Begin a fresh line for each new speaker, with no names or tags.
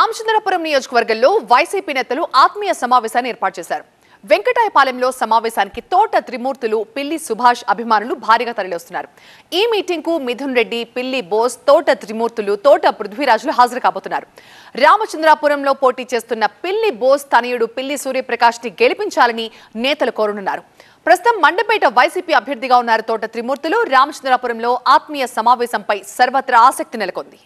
రామచంద్రపురం నియోజకవర్గంలో వైసీపీ నేతలు ఆత్మీయ సమావేశాన్ని ఏర్పాటు చేశారు వెంకటాయపాలెంలో సమావేశానికి తోట త్రిమూర్తులు పిల్లి సుభాష్ అభిమానులు భారీగా తరలివస్తున్నారు ఈ మీటింగ్ కు మిథున్ రెడ్డి పిల్లి బోస్ తోట త్రిమూర్తులు తోట పృథ్వీరాజులు హాజరు కాబోతున్నారు రామచంద్రాపురంలో పోటీ చేస్తున్న పిల్లి బోస్ తనయుడు పిల్లి సూర్యప్రకాష్ ని గెలిపించాలని నేతలు కోరనున్నారు ప్రస్తుతం మండపేట వైసీపీ అభ్యర్థిగా ఉన్నారు తోట త్రిమూర్తులు రామచంద్రాపురంలో ఆత్మీయ సమావేశంపై సర్వత్రా ఆసక్తి నెలకొంది